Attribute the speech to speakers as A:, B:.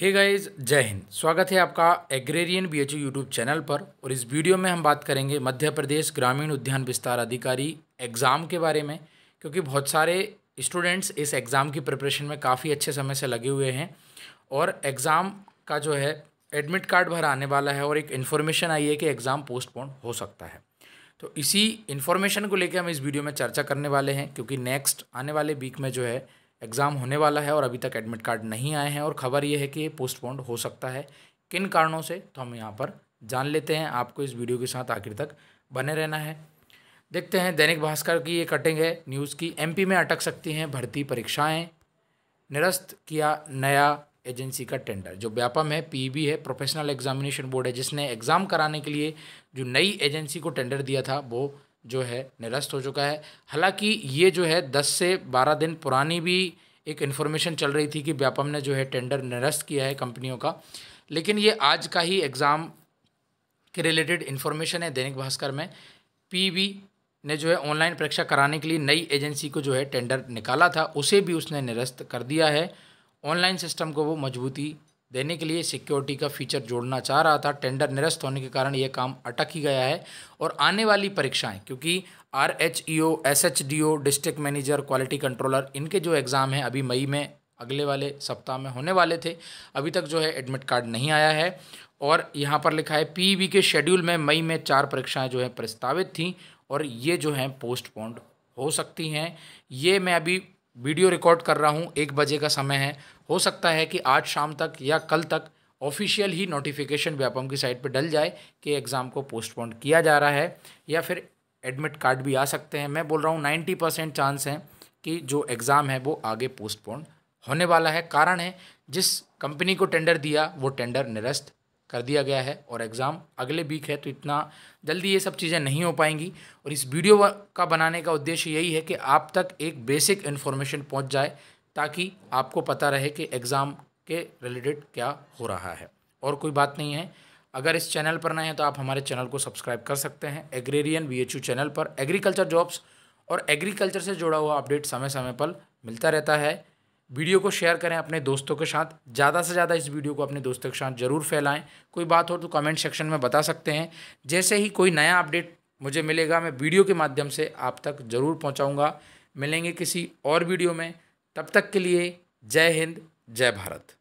A: hey guys जय हिंद स्वागत है आपका agrarian B H YouTube channel पर और इस वीडियो में हम बात करेंगे मध्य प्रदेश ग्रामीण उद्यान विस्तार अधिकारी एग्ज़ाम के बारे में क्योंकि बहुत सारे स्टूडेंट्स इस एग्ज़ाम की प्रिपरेशन में काफ़ी अच्छे समय से लगे हुए हैं और एग्ज़ाम का जो है एडमिट कार्ड भर आने वाला है और एक इन्फॉर्मेशन आई है कि एग्ज़ाम पोस्टपोन हो सकता है तो इसी इन्फॉर्मेशन को लेकर हम इस वीडियो में चर्चा करने वाले हैं क्योंकि नेक्स्ट आने वाले वीक में जो है एग्ज़ाम होने वाला है और अभी तक एडमिट कार्ड नहीं आए हैं और ख़बर ये है कि ये पोस्टपोन्ड हो सकता है किन कारणों से तो हम यहाँ पर जान लेते हैं आपको इस वीडियो के साथ आखिर तक बने रहना है देखते हैं दैनिक भास्कर की ये कटिंग है न्यूज़ की एमपी में अटक सकती हैं भर्ती परीक्षाएं निरस्त किया नया एजेंसी का टेंडर जो व्यापम है पीबी है प्रोफेशनल एग्जामिनेशन बोर्ड है जिसने एग्ज़ाम कराने के लिए जो नई एजेंसी को टेंडर दिया था वो जो है निरस्त हो चुका है हालांकि ये जो है दस से बारह दिन पुरानी भी एक इन्फॉर्मेशन चल रही थी कि व्यापम ने जो है टेंडर निरस्त किया है कंपनियों का लेकिन ये आज का ही एग्ज़ाम के रिलेटेड इन्फॉर्मेशन है दैनिक भास्कर में पी ने जो है ऑनलाइन परीक्षा कराने के लिए नई एजेंसी को जो है टेंडर निकाला था उसे भी उसने निरस्त कर दिया है ऑनलाइन सिस्टम को वो मजबूती देने के लिए सिक्योरिटी का फीचर जोड़ना चाह रहा था टेंडर निरस्त होने के कारण ये काम अटक ही गया है और आने वाली परीक्षाएं क्योंकि R H E O S H D O district manager quality controller इनके जो एग्ज़ाम हैं अभी मई में अगले वाले सप्ताह में होने वाले थे अभी तक जो है एडमिट कार्ड नहीं आया है और यहाँ पर लिखा है पी e के शेड्यूल में मई में चार परीक्षाएं जो है प्रस्तावित थीं और ये जो हैं पोस्टपोन्ड हो सकती हैं ये मैं अभी वीडियो रिकॉर्ड कर रहा हूँ एक बजे का समय है हो सकता है कि आज शाम तक या कल तक ऑफिशियल ही नोटिफिकेशन व्यापम की साइट पर डल जाए कि एग्ज़ाम को पोस्टपोन किया जा रहा है या फिर एडमिट कार्ड भी आ सकते हैं मैं बोल रहा हूँ नाइन्टी परसेंट चांस हैं कि जो एग्ज़ाम है वो आगे पोस्टपोन होने वाला है कारण है जिस कंपनी को टेंडर दिया वो टेंडर निरस्त कर दिया गया है और एग्ज़ाम अगले वीक है तो इतना जल्दी ये सब चीज़ें नहीं हो पाएंगी और इस वीडियो का बनाने का उद्देश्य यही है कि आप तक एक बेसिक इन्फॉर्मेशन पहुंच जाए ताकि आपको पता रहे कि एग्ज़ाम के रिलेटेड क्या हो रहा है और कोई बात नहीं है अगर इस चैनल पर नए हैं तो आप हमारे चैनल को सब्सक्राइब कर सकते हैं एग्रेरियन वी चैनल पर एग्रीकल्चर जॉब्स और एग्रीकल्चर से जुड़ा हुआ अपडेट समय समय पर मिलता रहता है वीडियो को शेयर करें अपने दोस्तों के साथ ज़्यादा से ज़्यादा इस वीडियो को अपने दोस्तों के साथ ज़रूर फैलाएं कोई बात हो तो कमेंट सेक्शन में बता सकते हैं जैसे ही कोई नया अपडेट मुझे मिलेगा मैं वीडियो के माध्यम से आप तक ज़रूर पहुँचाऊँगा मिलेंगे किसी और वीडियो में तब तक के लिए जय हिंद जय भारत